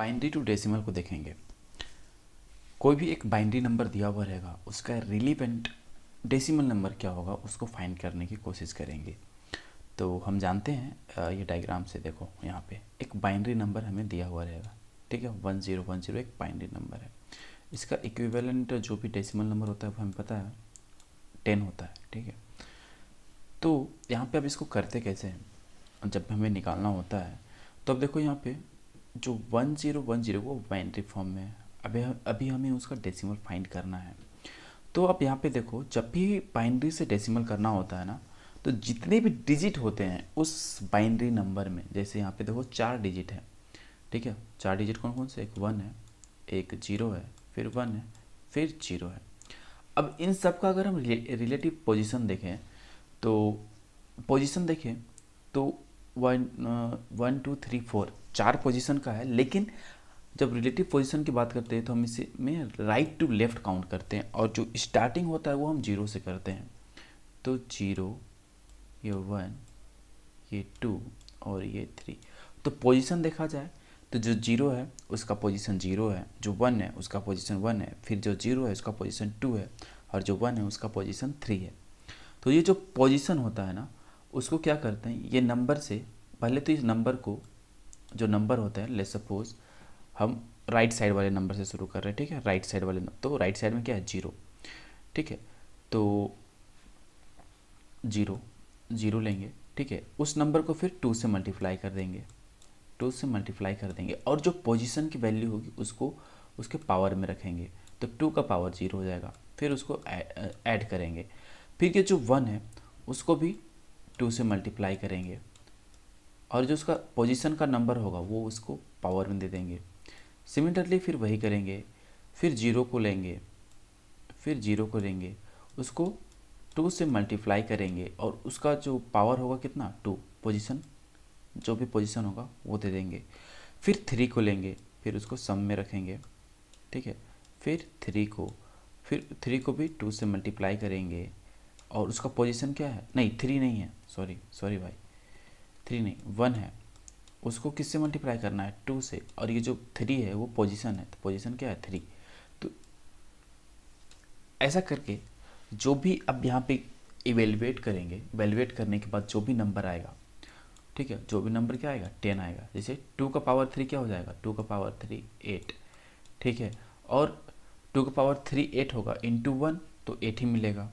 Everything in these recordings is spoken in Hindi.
बाइनरी टू डेसिमल को देखेंगे कोई भी एक बाइनरी नंबर दिया हुआ रहेगा उसका रिलीवेंट डेसिमल नंबर क्या होगा उसको फाइंड करने की कोशिश करेंगे तो हम जानते हैं ये डायग्राम से देखो यहाँ पे एक बाइनरी नंबर हमें दिया हुआ रहेगा ठीक है वन ज़ीरो वन ज़ीरो एक बाइनरी नंबर है इसका इक्विवेलेंट जो भी डेसिमल नंबर होता है वो हमें पता है टेन होता है ठीक है तो यहाँ पे अब इसको करते कैसे हैं जब हमें निकालना होता है तो अब देखो यहाँ पे जो वन ज़ीरो वन ज़ीरो वो बाइनरी फॉर्म में है अभी अभी हमें उसका डेसिमल फाइंड करना है तो आप यहाँ पे देखो जब भी बाइनरी से डेसिमल करना होता है ना तो जितने भी डिजिट होते हैं उस बाइनरी नंबर में जैसे यहाँ पे देखो चार डिजिट है ठीक है चार डिजिट कौन कौन से एक वन है एक जीरो है फिर वन है फिर जीरो है अब इन सब का अगर हम रिलेटिव पोजिशन देखें तो पोजिशन देखें तो one one two three four चार पोजीशन का है लेकिन जब रिलेटिव पोजीशन की बात करते हैं तो हम इसे में राइट टू लेफ्ट काउंट करते हैं और जो स्टार्टिंग होता है वो हम जीरो से करते हैं तो जीरो ये वन ये टू और ये थ्री तो पोजीशन देखा जाए तो जो जीरो है उसका पोजीशन जीरो है जो वन है उसका पोजीशन वन है फिर जो जीरो है उसका पोजीशन टू है और जो वन है उसका पोजीशन थ्री है तो ये जो पोजीशन होता है ना उसको क्या करते हैं ये नंबर से पहले तो इस नंबर को जो नंबर होता है ले सपोज हम राइट साइड वाले नंबर से शुरू कर रहे हैं ठीक है राइट साइड वाले तो राइट साइड में क्या है जीरो ठीक है तो जीरो जीरो लेंगे ठीक है उस नंबर को फिर टू से मल्टीप्लाई कर देंगे टू से मल्टीप्लाई कर देंगे और जो पोजीशन की वैल्यू होगी उसको उसके पावर में रखेंगे तो टू का पावर जीरो हो जाएगा फिर उसको ऐड करेंगे फिर ये जो वन है उसको भी टू से मल्टीप्लाई करेंगे और जो उसका पोजीशन का नंबर होगा वो उसको पावर में दे देंगे सिमिलरली फिर वही करेंगे फिर जीरो को लेंगे फिर जीरो को लेंगे उसको टू से मल्टीप्लाई करेंगे और उसका जो पावर होगा कितना टू पोजीशन जो भी पोजीशन होगा वो दे देंगे फिर थ्री को लेंगे फिर उसको सम में रखेंगे ठीक है फिर थ्री को फिर थ्री को भी टू से मल्टीप्लाई करेंगे और उसका पोजीशन क्या है नहीं थ्री नहीं है सॉरी सॉरी भाई थ्री नहीं वन है उसको किससे मल्टीप्लाई करना है टू से और ये जो थ्री है वो पोजीशन है तो पोजीशन क्या है थ्री तो ऐसा करके जो भी अब यहाँ पे इवेलुएट करेंगे इवेलुएट करने के बाद जो भी नंबर आएगा ठीक है जो भी नंबर क्या आएगा टेन आएगा जैसे टू का पावर थ्री क्या हो जाएगा टू का पावर थ्री एट ठीक है और टू का पावर थ्री एट होगा इंटू वन तो एट ही मिलेगा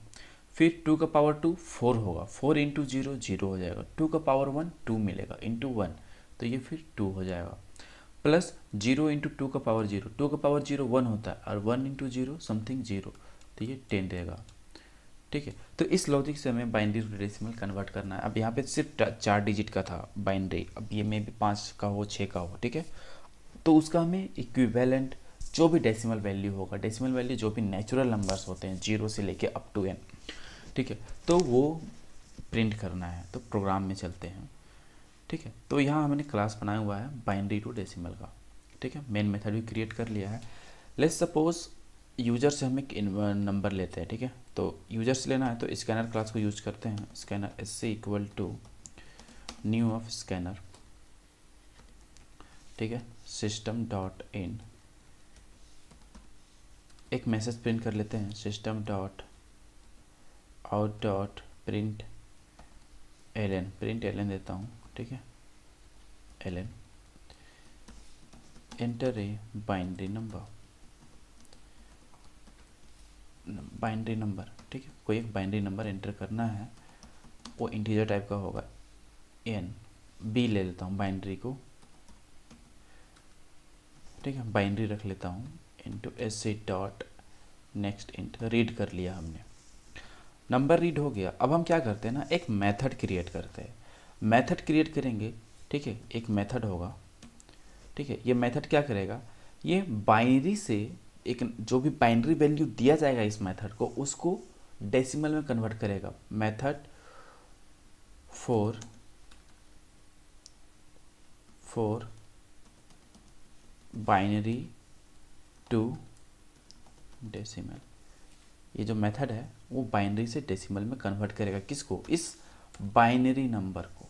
फिर टू का पावर टू फोर होगा फोर इंटू जीरो जीरो हो जाएगा टू का पावर वन टू मिलेगा इंटू वन तो ये फिर टू हो जाएगा प्लस जीरो इंटू टू का पावर जीरो टू का पावर जीरो वन होता है और one into zero something zero तो ये टेन रहेगा ठीक है तो इस लॉजिक से हमें बाइनरी टू डेसिमल कन्वर्ट करना है अब यहाँ पे सिर्फ चार डिजिट का था बाइनरी अब ये में भी पाँच का हो छः का हो ठीक है तो उसका हमें इक्विवेलेंट जो भी डेसिमल वैल्यू होगा डेसिमल वैल्यू जो भी नेचुरल नंबर्स होते हैं जीरो से लेके अप टू एन ठीक है तो वो प्रिंट करना है तो प्रोग्राम में चलते हैं ठीक है तो यहाँ हमने क्लास बनाया हुआ है बाइंड्री टू डेसिमल का ठीक है मेन मेथड भी क्रिएट कर लिया है लेट्स सपोज यूजर से हम एक नंबर uh, लेते हैं ठीक है थीके? तो यूजर से लेना है तो स्कैनर क्लास को यूज करते हैं scanner S C equal to new of scanner ठीक है सिस्टम डॉट इन एक मैसेज प्रिंट कर लेते हैं system dot out dot print L N print L N देता हूँ ठीक है L N enter a binary number binary number ठीक है कोई एक बाइंड्री नंबर एंटर करना है वो इंटीजर टाइप का होगा एन बी ले लेता हूँ बाइंड्री को ठीक है बाइंड्री रख लेता हूँ into S C dot next int read कर लिया हमने नंबर रीड हो गया अब हम क्या करते हैं ना एक मेथड क्रिएट करते हैं मेथड क्रिएट करेंगे ठीक है एक मेथड होगा ठीक है ये मेथड क्या करेगा ये बाइनरी से एक जो भी बाइनरी वैल्यू दिया जाएगा इस मेथड को उसको डेसिमल में कन्वर्ट करेगा method for for binary to decimal ये जो मेथड है वो बाइनरी से डेसिमल में कन्वर्ट करेगा किसको इस बाइनरी नंबर को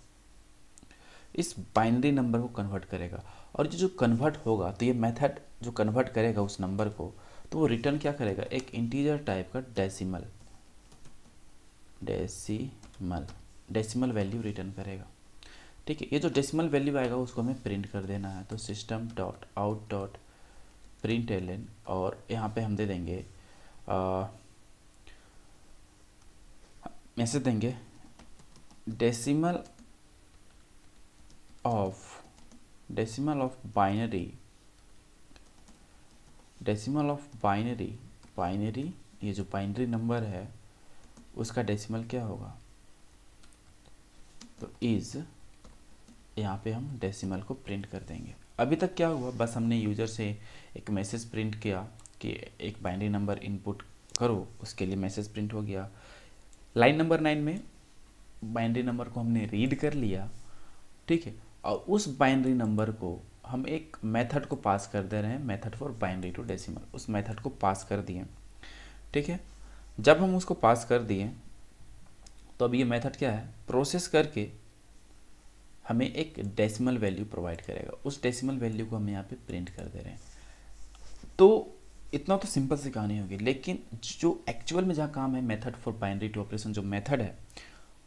इस बाइनरी नंबर को कन्वर्ट करेगा और जो जो कन्वर्ट होगा तो ये मेथड जो कन्वर्ट करेगा उस नंबर को तो वो रिटर्न क्या करेगा एक इंटीजर टाइप का decimal decimal decimal value return करेगा ठीक है ये जो डेसिमल वैल्यू आएगा उसको हमें प्रिंट कर देना है तो system dot out dot print L और यहाँ पे हम दे देंगे आ, ऐसे देंगे decimal of decimal of binary decimal of binary binary ये जो बाइनरी नंबर है उसका डेसिमल क्या होगा तो इज़ यहाँ पे हम डेसिमल को प्रिंट कर देंगे अभी तक क्या हुआ बस हमने यूज़र से एक मैसेज प्रिंट किया कि एक बाइनरी नंबर इनपुट करो उसके लिए मैसेज प्रिंट हो गया लाइन नंबर नाइन में बाइनरी नंबर को हमने रीड कर लिया ठीक है और उस बाइनरी नंबर को हम एक मेथड को पास कर दे रहे हैं method for binary to decimal उस मेथड को पास कर दिए ठीक है जब हम उसको पास कर दिए तो अब ये मेथड क्या है प्रोसेस करके हमें एक डेसिमल वैल्यू प्रोवाइड करेगा उस डेसिमल वैल्यू को हम यहाँ पे प्रिंट कर दे रहे हैं तो इतना तो सिंपल सी कहानी होगी लेकिन जो एक्चुअल में जहाँ काम है method for binary to operation जो मेथड है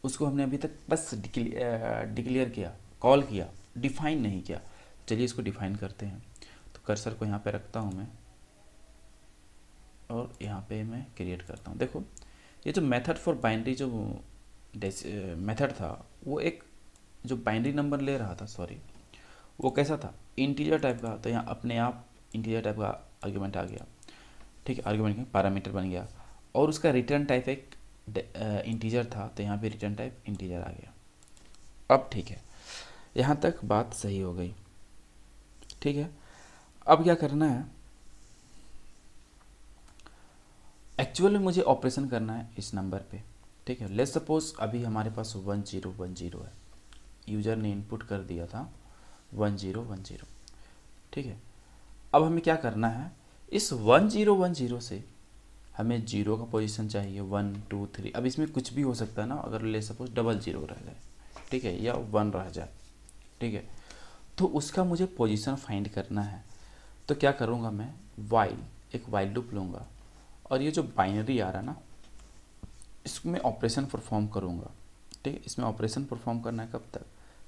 उसको हमने अभी तक बस डिक्लेयर किया कॉल किया डिफाइन नहीं किया चलिए इसको डिफाइन करते हैं तो कर्सर को यहाँ पे रखता हूँ मैं और यहाँ पे मैं क्रिएट करता हूँ देखो ये जो मेथड फॉर बाइनरी जो मेथड था वो एक जो बाइनरी नंबर ले रहा था सॉरी वो कैसा था इंटीजर टाइप का तो यहाँ अपने आप इंटीजर टाइप का आर्ग्यूमेंट आ गया ठीक है आर्ग्यूमेंट पैरामीटर बन गया और उसका रिटर्न टाइप एक इंटीजर था तो यहाँ पे रिटर्न टाइप इंटीजर आ गया अब ठीक है यहाँ तक बात सही हो गई ठीक है अब क्या करना है एक्चुअल में मुझे ऑपरेशन करना है इस नंबर पे ठीक है लेट्स सपोज अभी हमारे पास वन जीरो वन जीरो है यूजर ने इनपुट कर दिया था वन जीरो वन जीरो ठीक है अब हमें क्या करना है इस वन जीरो वन जीरो से हमें जीरो का पोजीशन चाहिए वन टू थ्री अब इसमें कुछ भी हो सकता है ना अगर ले सपोज डबल जीरो रह जाए ठीक है या वन रह जाए ठीक है तो उसका मुझे पोजीशन फाइंड करना है तो क्या करूँगा मैं वाइल एक वाइल लूप लूँगा और ये जो बाइनरी आ रहा है ना इसमें ऑपरेशन परफॉर्म करूँगा ठीक है इसमें ऑपरेशन परफॉर्म करना है कब तक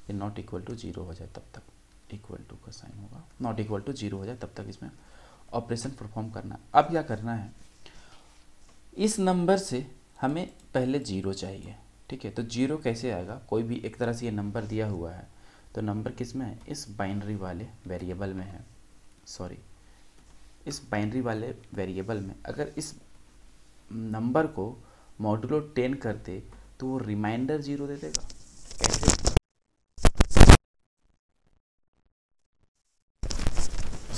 ये नॉट इक्वल टू जीरो हो जाए तब तक इक्वल टू का साइन होगा नॉट इक्वल टू जीरो हो जाए तब तक इसमें ऑपरेशन परफॉर्म करना अब क्या करना है इस नंबर से हमें पहले जीरो चाहिए ठीक है तो जीरो कैसे आएगा कोई भी एक तरह से ये नंबर दिया हुआ है तो नंबर किस में है इस बाइनरी वाले वेरिएबल में है सॉरी इस बाइनरी वाले वेरिएबल में अगर इस नंबर को मॉडुलो टेन करते तो वो रिमाइंडर जीरो दे देगा कैसे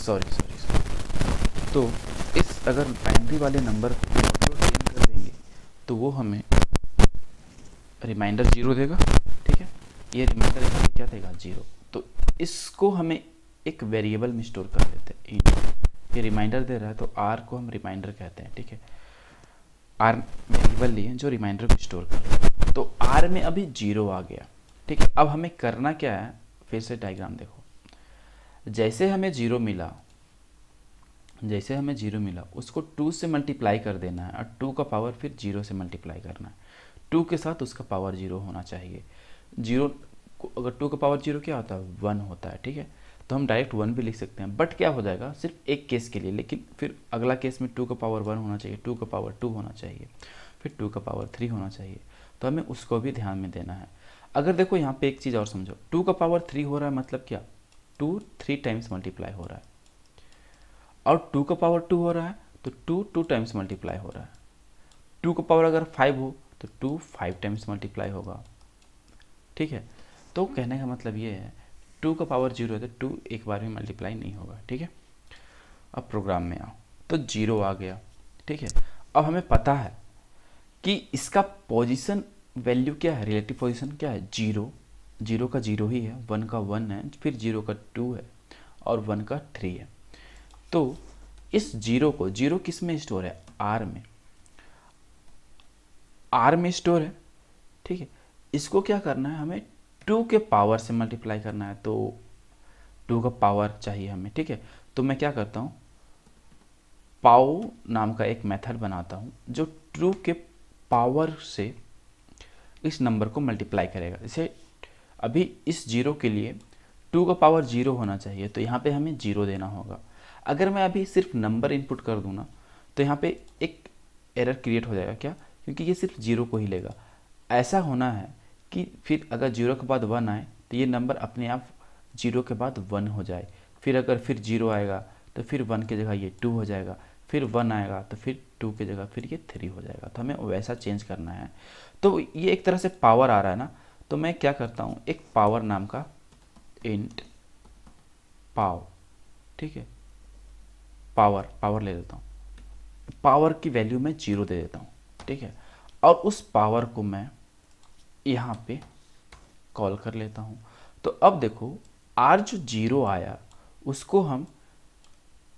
सॉरी सॉरी तो इस अगर बाइनरी वाले नंबर को चेंज कर देंगे तो वो हमें रिमाइंडर जीरो देगा ठीक है ये रिमाइंडर क्या देगा जीरो तो इसको हमें एक वेरिएबल में स्टोर कर देते हैं ये रिमाइंडर दे रहा है तो आर को हम रिमाइंडर कहते हैं ठीक है आर वेरिएबल लिए जो रिमाइंडर को स्टोर कर तो आर में अभी जीरो आ गया ठीक है अब हमें करना क्या है फिर से डायग्राम देखो जैसे हमें जीरो मिला जैसे हमें जीरो मिला उसको टू से मल्टीप्लाई कर देना है और टू का पावर फिर जीरो से मल्टीप्लाई करना है टू के साथ उसका पावर जीरो होना चाहिए जीरो अगर टू का पावर जीरो क्या होता है वन होता है ठीक है तो हम डायरेक्ट वन भी लिख सकते हैं बट क्या हो जाएगा सिर्फ एक केस के लिए लेकिन फिर अगला केस में टू का पावर वन होना चाहिए टू का पावर टू होना चाहिए फिर टू का पावर थ्री होना चाहिए तो हमें उसको भी ध्यान में देना है अगर देखो यहाँ पे एक चीज़ और समझो टू का पावर थ्री हो रहा है मतलब क्या टू थ्री टाइम्स मल्टीप्लाई हो रहा है और टू का पावर टू हो रहा है तो टू टू टाइम्स मल्टीप्लाई हो रहा है टू का पावर अगर फाइव हो तो टू फाइव टाइम्स मल्टीप्लाई होगा ठीक है तो कहने का मतलब ये है टू का पावर जीरो है तो टू एक बार भी मल्टीप्लाई नहीं होगा ठीक है अब प्रोग्राम में आओ तो जीरो आ गया ठीक है अब हमें पता है कि इसका पोजिशन वैल्यू क्या है रिलेटिव पोजिशन क्या है जीरो जीरो का जीरो ही है वन का वन है फिर जीरो का टू है और वन का थ्री है तो इस जीरो को जीरो किस में स्टोर है आर में आर में स्टोर है ठीक है इसको क्या करना है हमें टू के पावर से मल्टीप्लाई करना है तो टू का पावर चाहिए हमें ठीक है तो मैं क्या करता हूँ पाओ नाम का एक मेथड बनाता हूँ जो टू के पावर से इस नंबर को मल्टीप्लाई करेगा इसे अभी इस जीरो के लिए टू का पावर जीरो होना चाहिए तो यहाँ पे हमें जीरो देना होगा अगर मैं अभी सिर्फ नंबर इनपुट कर दूँ ना तो यहाँ पे एक एरर क्रिएट हो जाएगा क्या क्योंकि ये सिर्फ जीरो को ही लेगा ऐसा होना है कि फिर अगर जीरो के बाद वन आए तो ये नंबर अपने आप जीरो के बाद वन हो जाए फिर अगर फिर जीरो आएगा तो फिर वन की जगह ये टू हो जाएगा फिर वन आएगा तो फिर टू की जगह फिर ये थ्री हो जाएगा तो हमें वैसा चेंज करना है तो ये एक तरह से पावर आ रहा है ना तो मैं क्या करता हूँ एक पावर नाम का इंट पाव ठीक है पावर पावर ले लेता हूँ पावर की वैल्यू मैं जीरो दे देता हूँ ठीक है और उस पावर को मैं यहाँ पे कॉल कर लेता हूँ तो अब देखो आर जो जीरो आया उसको हम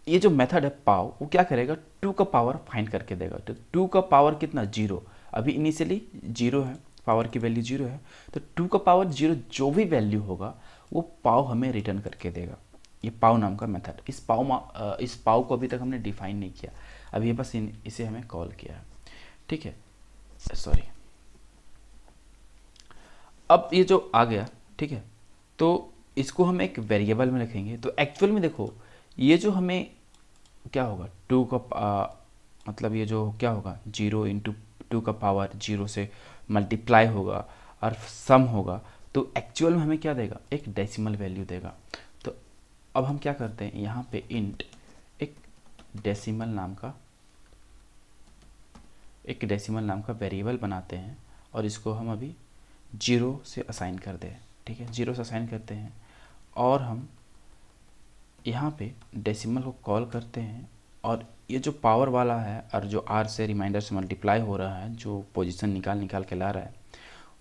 ये जो मेथड है पाव वो क्या करेगा टू का पावर फाइंड करके देगा तो टू का पावर कितना जीरो अभी इनिशियली जीरो है पावर की वैल्यू जीरो है तो टू का पावर जीरो जो भी वैल्यू होगा वो पाव हमें रिटर्न करके देगा ये पाव नाम का मेथड इस पाव इस पाव को अभी तक हमने डिफाइन नहीं किया अभी बस इन इसे हमें कॉल किया है ठीक है सॉरी अब ये जो आ गया ठीक है तो इसको हम एक वेरिएबल में रखेंगे तो एक्चुअल में देखो ये जो हमें क्या होगा टू का आ, मतलब ये जो क्या होगा जीरो इंटू टू का पावर जीरो से मल्टीप्लाई होगा और सम होगा तो एक्चुअल में हमें क्या देगा एक डेसिमल वैल्यू देगा तो अब हम क्या करते हैं यहाँ पे इंट एक डेसिमल नाम का एक डेसिमल नाम का वेरिएबल बनाते हैं और इसको हम अभी जीरो से असाइन कर दें ठीक है जीरो से असाइन करते हैं और हम यहाँ पे डेसिमल को कॉल करते हैं और ये जो पावर वाला है और जो आर से रिमाइंडर से मल्टीप्लाई हो रहा है जो पोजीशन निकाल निकाल के ला रहा है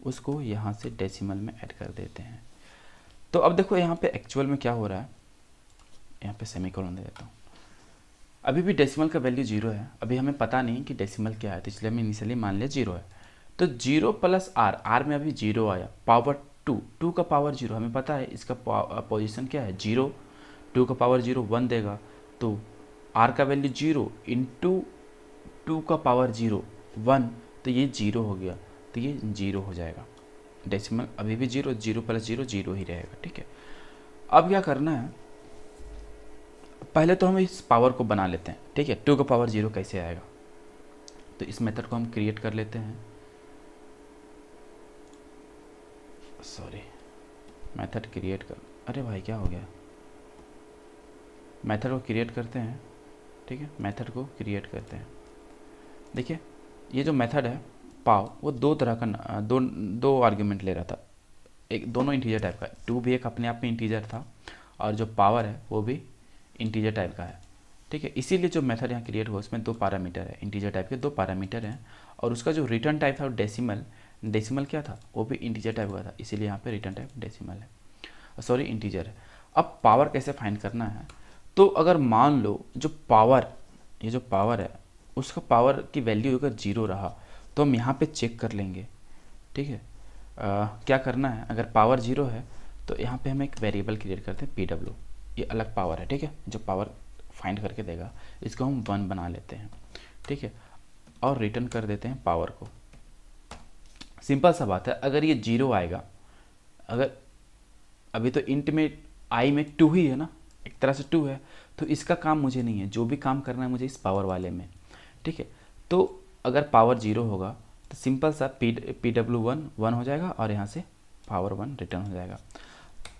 उसको यहाँ से डेसिमल में ऐड कर देते हैं तो अब देखो यहाँ पे एक्चुअल में क्या हो रहा है यहाँ पे सेमी कॉलन दे देता हूँ अभी भी डेसिमल का वैल्यू जीरो है अभी हमें पता नहीं कि डेसिमल क्या है तो इसलिए हम इनिशियली मान लिया जीरो है तो जीरो प्लस आर आर में अभी जीरो आया पावर टू टू का पावर जीरो हमें पता है इसका पोजीशन क्या है जीरो टू का पावर जीरो वन देगा तो आर का वैल्यू जीरो इंटू टू का पावर जीरो वन तो ये जीरो हो गया तो ये जीरो हो जाएगा डेसिमल अभी भी zero zero plus zero zero ही रहेगा ठीक है अब क्या करना है पहले तो हम इस पावर को बना लेते हैं ठीक है टू का पावर जीरो कैसे आएगा तो इस मेथड को हम क्रिएट कर लेते हैं सॉरी मेथड क्रिएट कर अरे भाई क्या हो गया मेथड को क्रिएट करते हैं ठीक है मेथड को क्रिएट करते हैं देखिए ये जो मेथड है पाव वो दो तरह का दो दो आर्ग्यूमेंट ले रहा था एक दोनों इंटीजर टाइप का टू भी एक अपने आप में इंटीजर था और जो पावर है वो भी इंटीजर टाइप का है ठीक है इसीलिए जो मेथड यहाँ क्रिएट हुआ उसमें दो पैरामीटर है इंटीजर टाइप के दो पैरामीटर हैं और उसका जो रिटर्न टाइप था वो डेसिमल डेसिमल क्या था वो भी इंटीजर टाइप का था इसीलिए यहाँ पे रिटर्न टाइप डेसिमल है सॉरी इंटीजर है अब पावर कैसे फाइंड करना है तो अगर मान लो जो पावर ये जो पावर है उसका पावर की वैल्यू अगर जीरो रहा तो हम यहाँ पे चेक कर लेंगे ठीक है आ, क्या करना है अगर पावर जीरो है तो यहाँ पे हम एक वेरिएबल क्रिएट करते हैं पी डब्ल्यू ये अलग पावर है ठीक है जो पावर फाइंड करके देगा इसको हम वन बना लेते हैं ठीक है और रिटर्न कर देते हैं पावर को सिंपल सा बात है अगर ये जीरो आएगा अगर अभी तो इंट में आई में टू ही है ना एक तरह से टू है तो इसका काम मुझे नहीं है जो भी काम करना है मुझे इस पावर वाले में ठीक है तो अगर पावर जीरो होगा तो सिंपल सा P P W one one हो जाएगा और यहाँ से पावर वन रिटर्न हो जाएगा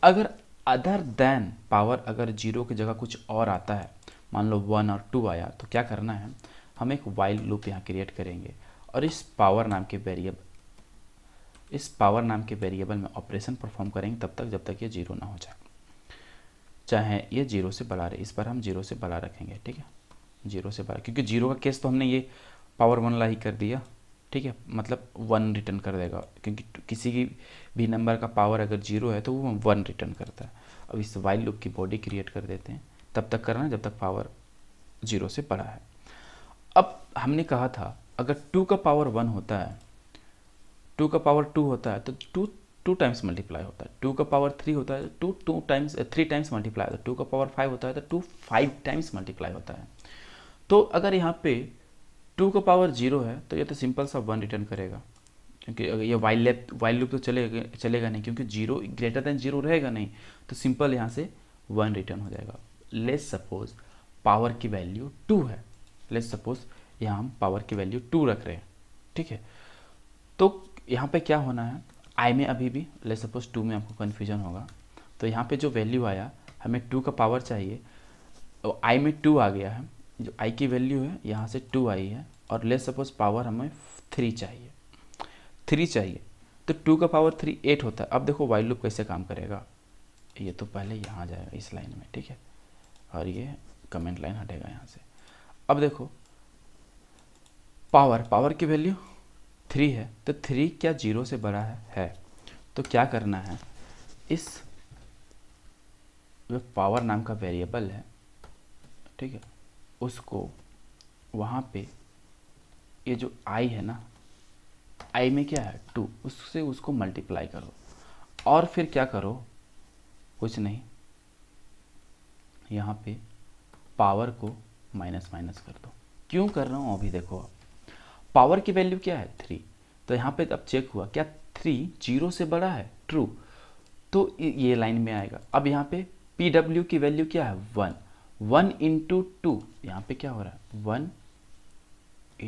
अगर अदर देन पावर अगर जीरो की जगह कुछ और आता है मान लो वन और टू आया तो क्या करना है हम एक वाइल्ड लूप यहाँ क्रिएट करेंगे और इस पावर नाम के वेरिएबल इस पावर नाम के वेरिएबल में ऑपरेशन परफॉर्म करेंगे तब तक जब तक ये जीरो ना हो जाए चाहे ये जीरो से बड़ा रहे इस पर हम जीरो से बड़ा रखेंगे ठीक है जीरो से बड़ा क्योंकि जीरो का केस तो हमने ये पावर वन ला ही कर दिया ठीक है मतलब वन रिटर्न कर देगा क्योंकि किसी की भी नंबर का पावर अगर जीरो है तो वो वन रिटर्न करता है अब इस वाइल लुक की बॉडी क्रिएट कर देते हैं तब तक करना जब तक पावर जीरो से बड़ा है अब हमने कहा था अगर टू का पावर वन होता है टू का पावर टू होता है तो टू टू टाइम्स मल्टीप्लाई होता है टू का पावर थ्री होता है two two times three times multiply होता है टू का पावर फाइव होता है तो टू फाइव टाइम्स मल्टीप्लाई होता है तो अगर यहाँ पे टू का पावर जीरो है तो ये तो सिंपल सा वन रिटर्न करेगा क्योंकि अगर ये वाइल लेप वाइल लुप तो चलेगा चलेगा नहीं क्योंकि जीरो ग्रेटर देन जीरो रहेगा नहीं तो सिंपल यहाँ से वन रिटर्न हो जाएगा लेस सपोज पावर की वैल्यू टू है लेस सपोज यहाँ हम पावर की वैल्यू टू रख रहे हैं ठीक है तो यहाँ पे क्या होना है आई में अभी भी ले सपोज टू में आपको कन्फ्यूजन होगा तो यहाँ पे जो वैल्यू आया हमें टू का पावर चाहिए तो आई में टू आ गया है जो आई की वैल्यू है यहाँ से टू आई है और ले सपोज पावर हमें थ्री चाहिए थ्री चाहिए तो टू का पावर थ्री एट होता है अब देखो वाइल लूप कैसे काम करेगा ये तो पहले यहाँ जाएगा इस लाइन में ठीक है और ये कमेंट लाइन हटेगा यहाँ से अब देखो पावर पावर की वैल्यू थ्री है तो थ्री क्या जीरो से बड़ा है, है तो क्या करना है इस जो पावर नाम का वेरिएबल है ठीक है उसको वहाँ पे ये जो आई है ना आई में क्या है टू उससे उसको मल्टीप्लाई करो और फिर क्या करो कुछ नहीं यहाँ पे पावर को माइनस माइनस कर दो क्यों कर रहा हूँ अभी देखो आप पावर की वैल्यू क्या है थ्री तो यहाँ पे अब चेक हुआ क्या थ्री जीरो से बड़ा है ट्रू तो ये लाइन में आएगा अब यहाँ पे पी डब्ल्यू की वैल्यू क्या है वन वन इंटू टू यहाँ पे क्या हो रहा है वन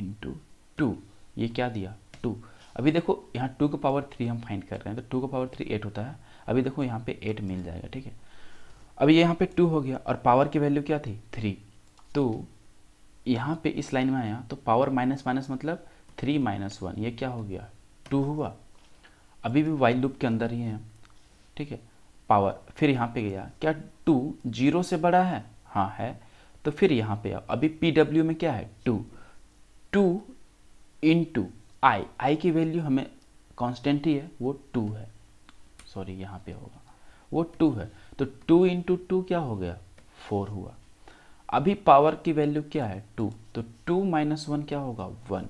इंटू टू ये क्या दिया टू अभी देखो यहाँ टू का पावर थ्री हम फाइंड कर रहे हैं तो टू का पावर थ्री एट होता है अभी देखो यहाँ पे एट मिल जाएगा ठीक है अभी यहाँ पे टू हो गया और पावर की वैल्यू क्या थी थ्री तो यहाँ पे इस लाइन में आया तो पावर माइनस माइनस मतलब थ्री माइनस वन ये क्या हो गया टू हुआ अभी भी वाइल लूप के अंदर ही है ठीक है पावर फिर यहाँ पे गया क्या टू जीरो से बड़ा है हाँ है तो फिर यहाँ पे आओ अभी पी डब्ल्यू में क्या है two two in two I I की वैल्यू हमें कॉन्स्टेंट ही है वो टू है सॉरी यहाँ पे होगा वो टू है तो टू इंटू टू क्या हो गया फोर हुआ अभी पावर की वैल्यू क्या है टू तो टू माइनस वन क्या होगा वन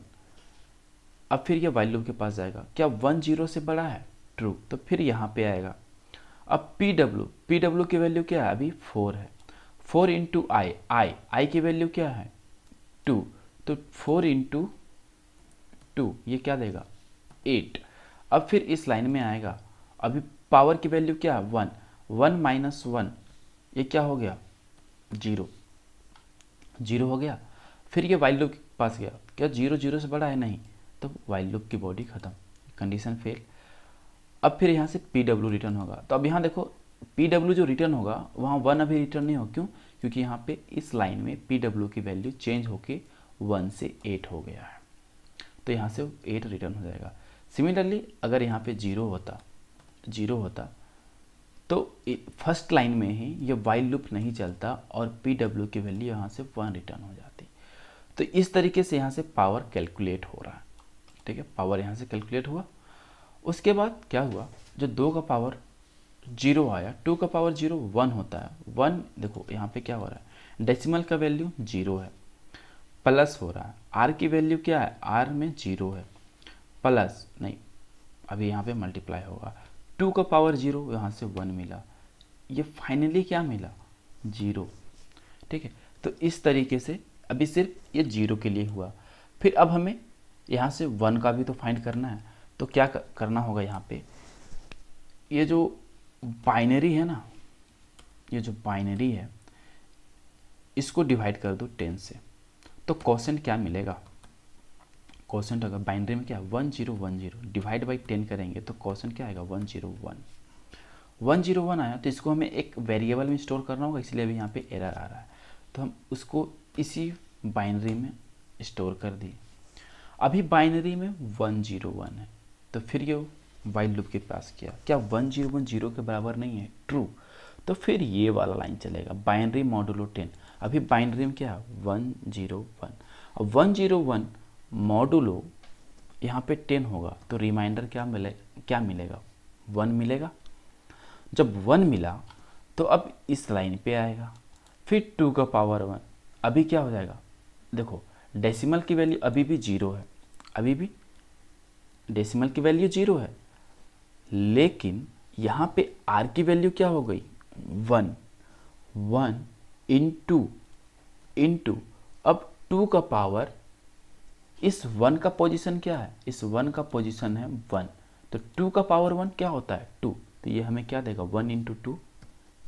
अब फिर ये वैल्यू के पास जाएगा क्या वन जीरो से बड़ा है ट्रू तो फिर यहाँ पे आएगा अब पी डब्ल्यू पी डब्ल्यू की वैल्यू क्या है अभी फोर है four into I I I की वैल्यू क्या है टू तो फोर इंटू टू ये क्या देगा एट अब फिर इस लाइन में आएगा अभी पावर की वैल्यू क्या है वन वन माइनस वन ये क्या हो गया जीरो जीरो हो गया फिर ये वाइल्ड लुक के पास गया क्या जीरो जीरो से बड़ा है नहीं तो वाइल्ड लुक की बॉडी खत्म कंडीशन फेल अब फिर यहाँ से पी डब्ल्यू रिटर्न होगा तो अब यहाँ देखो पी डब्ल्यू जो रिटर्न होगा वहाँ वन अभी रिटर्न नहीं हो क्यों क्योंकि यहाँ पे इस लाइन में पी डब्ल्यू की वैल्यू चेंज होके वन से एट हो गया है तो यहाँ से एट रिटर्न हो जाएगा सिमिलरली अगर यहाँ पे जीरो होता जीरो होता तो फर्स्ट लाइन में ही ये वाइल लूप नहीं चलता और पी डब्ल्यू की वैल्यू यहाँ से वन रिटर्न हो जाती तो इस तरीके से यहाँ से पावर कैलकुलेट हो रहा है ठीक है पावर यहाँ से कैलकुलेट हुआ उसके बाद क्या हुआ जो दो का पावर जीरो आया टू का पावर जीरो वन होता है वन देखो यहाँ पे क्या हो रहा है डेसिमल का वैल्यू जीरो है प्लस हो रहा है आर की वैल्यू क्या है आर में जीरो है प्लस नहीं अभी यहाँ पे मल्टीप्लाई होगा टू का पावर जीरो यहाँ से वन मिला ये फाइनली क्या मिला जीरो ठीक है तो इस तरीके से अभी सिर्फ ये जीरो के लिए हुआ फिर अब हमें यहाँ से वन का भी तो फाइंड करना है तो क्या करना होगा यहाँ पे ये जो बाइनरी है ना ये जो बाइनरी है इसको डिवाइड कर दो टेन से तो क्वेश्चन क्या मिलेगा क्वेश्चन होगा बाइंड्री में क्या one zero one zero divide by ten करेंगे तो क्वेश्चन क्या आएगा one zero one one zero one आया तो इसको हमें एक वेरिएबल में स्टोर करना होगा इसलिए अभी यहाँ पे एरर आ रहा है तो हम उसको इसी बाइनरी में स्टोर कर दिए अभी बाइनरी में वन जीरो वन है तो फिर ये वाइल्ड लूप के पास किया क्या वन जीरो वन जीरो के बराबर नहीं है ट्रू तो फिर ये वाला लाइन चलेगा बाइनरी मॉडुलो टेन अभी बाइनरी में क्या है वन जीरो वन अब वन जीरो वन मॉडुलो यहाँ पे टेन होगा तो रिमाइंडर क्या मिले क्या मिलेगा वन मिलेगा जब वन मिला तो अब इस लाइन पे आएगा फिर टू का पावर वन अभी क्या हो जाएगा देखो डेसिमल की वैल्यू अभी भी जीरो है अभी भी डेसिमल की वैल्यू जीरो है लेकिन यहाँ पे आर की वैल्यू क्या हो गई one one in two in two अब टू का पावर इस वन का पोजीशन क्या है इस वन का पोजीशन है वन तो टू का पावर वन क्या होता है टू तो ये हमें क्या देगा वन इंटू टू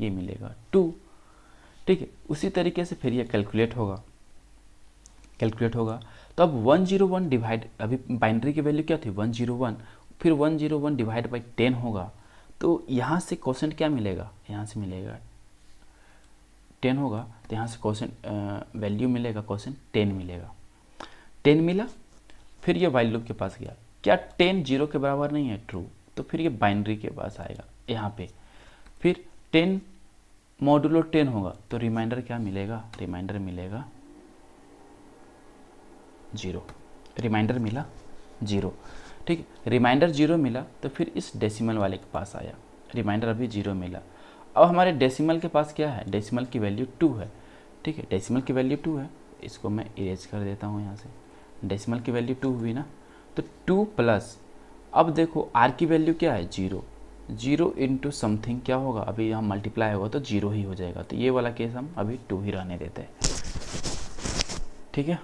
ये मिलेगा टू ठीक है उसी तरीके से फिर ये कैलकुलेट होगा कैलकुलेट होगा तो अब वन जीरो वन डिवाइड अभी बाइंड्री की वैल्यू क्या थी वन जीरो वन फिर one zero one divide by ten होगा तो यहाँ से क्वेश्चन क्या मिलेगा यहाँ से मिलेगा टेन होगा तो यहाँ से क्वेश्चन वैल्यू मिलेगा क्वेश्चन टेन मिलेगा टेन मिला फिर ये वाइल लूप के पास गया क्या टेन जीरो के बराबर नहीं है ट्रू तो फिर ये बाइनरी के पास आएगा यहाँ पे फिर टेन मॉडुलो टेन होगा तो रिमाइंडर क्या मिलेगा रिमाइंडर मिलेगा जीरो रिमाइंडर मिला जीरो ठीक रिमाइंडर जीरो मिला तो फिर इस डेसिमल वाले के पास आया रिमाइंडर अभी जीरो मिला अब हमारे डेसिमल के पास क्या है डेसिमल की वैल्यू टू है ठीक है डेसिमल की वैल्यू टू है इसको मैं इरेज कर देता हूँ यहाँ से डेसिमल की वैल्यू टू हुई ना तो टू प्लस अब देखो आर की वैल्यू क्या है जीरो जीरो इंटू समथिंग क्या होगा अभी यहाँ मल्टीप्लाई होगा तो जीरो ही हो जाएगा तो ये वाला केस हम अभी टू ही रहने देते हैं ठीक है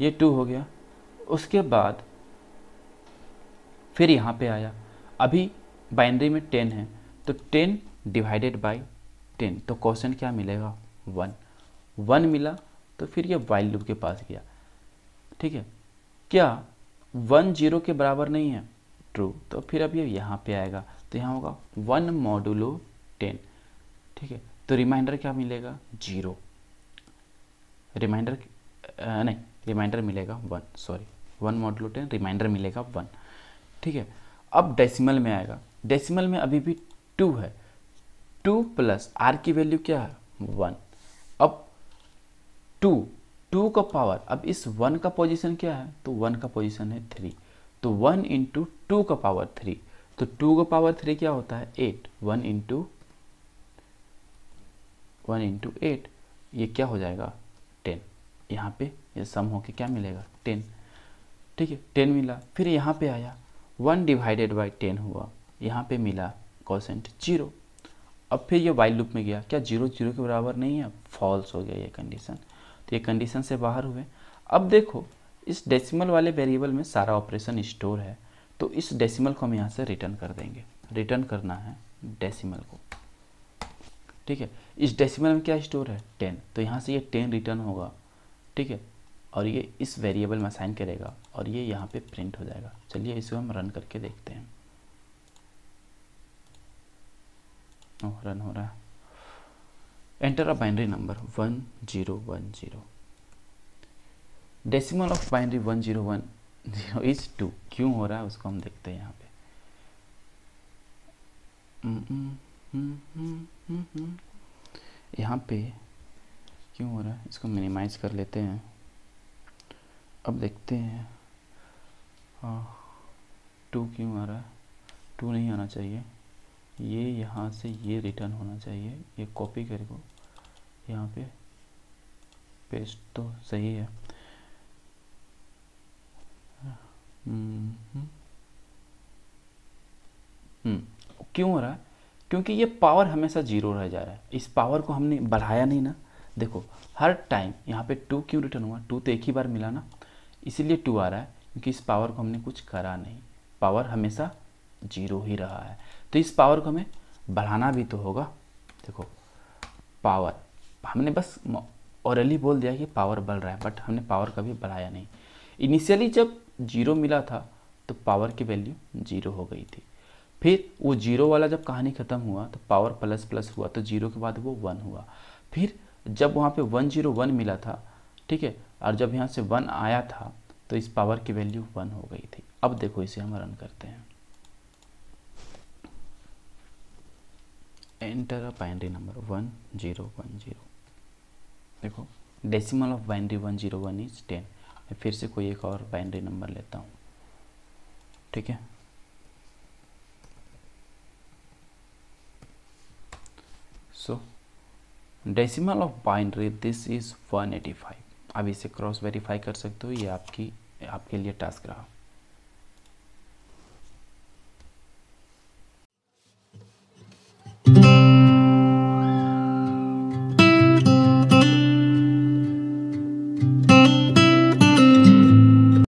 ये टू हो गया उसके बाद फिर यहाँ पे आया अभी बाइनरी में टेन है तो टेन डिवाइडेड बाई टेन तो क्वेश्चन क्या मिलेगा वन वन मिला तो फिर ये वाइल लूप के पास गया ठीक है क्या वन जीरो के बराबर नहीं है ट्रू तो फिर अब ये यहाँ पे आएगा तो यहाँ होगा वन मॉडुलो टेन ठीक है तो रिमाइंडर क्या मिलेगा जीरो रिमाइंडर नहीं रिमाइंडर मिलेगा one sorry one modulo ten reminder मिलेगा वन ठीक है अब डेसिमल में आएगा डेसिमल में अभी भी टू है टू प्लस आर की वैल्यू क्या है वन अब टू टू का पावर अब इस वन का पोजीशन क्या है तो वन का पोजीशन है थ्री तो वन इंटू टू का पावर थ्री तो टू का पावर थ्री क्या होता है eight one into one into eight ये क्या हो जाएगा टेन यहाँ पे ये सम होके क्या मिलेगा टेन ठीक है टेन मिला फिर यहाँ पे आया वन डिवाइडेड बाई टेन हुआ यहाँ पे मिला कॉसेंट जीरो अब फिर ये वाइल लूप में गया क्या जीरो जीरो के बराबर नहीं है फॉल्स हो गया ये कंडीशन तो ये कंडीशन से बाहर हुए अब देखो इस डेसिमल वाले वेरिएबल में सारा ऑपरेशन स्टोर है तो इस डेसिमल को हम यहाँ से रिटर्न कर देंगे रिटर्न करना है डेसिमल को ठीक है इस डेसिमल में क्या स्टोर है टेन तो यहाँ से ये टेन रिटर्न होगा ठीक है और ये इस वेरिएबल में साइन करेगा और ये यहाँ पे प्रिंट हो जाएगा चलिए इसको हम रन करके देखते हैं ओ, रन हो रहा है enter a binary number 1010 decimal of binary one zero one zero is two क्यों हो रहा है उसको हम देखते हैं यहाँ पे हम्म, हम्म, हम्म, यहाँ पे क्यों हो रहा है इसको मिनिमाइज कर लेते हैं अब देखते हैं टू क्यों आ रहा है टू नहीं आना चाहिए ये यहाँ से ये रिटर्न होना चाहिए ये कॉपी करके यहाँ पे पेस्ट तो सही है हम्म, हम्म, क्यों हो रहा है क्योंकि ये पावर हमेशा जीरो रह जा रहा है इस पावर को हमने बढ़ाया नहीं ना देखो हर टाइम यहाँ पे टू क्यों रिटर्न हुआ टू तो एक ही बार मिला ना इसीलिए टू आ रहा है क्योंकि इस पावर को हमने कुछ करा नहीं पावर हमेशा जीरो ही रहा है तो इस पावर को हमें बढ़ाना भी तो होगा देखो पावर हमने बस औरली बोल दिया कि पावर बढ़ रहा है बट हमने पावर कभी बढ़ाया नहीं इनिशियली जब जीरो मिला था तो पावर की वैल्यू जीरो हो गई थी फिर वो जीरो वाला जब कहानी ख़त्म हुआ तो पावर प्लस प्लस हुआ तो जीरो के बाद वो वन हुआ फिर जब वहाँ पे वन जीरो वन मिला था ठीक है और जब यहाँ से वन आया था तो इस पावर की वैल्यू वन हो गई थी अब देखो इसे हम रन करते हैं enter a binary number one zero one zero देखो decimal of binary one zero one is ten मैं फिर से कोई एक और बाइनरी नंबर लेता हूँ ठीक है so decimal of binary this is one eighty five अब इसे क्रॉस वेरीफाई कर सकते हो ये आपकी आपके लिए टास्क रहा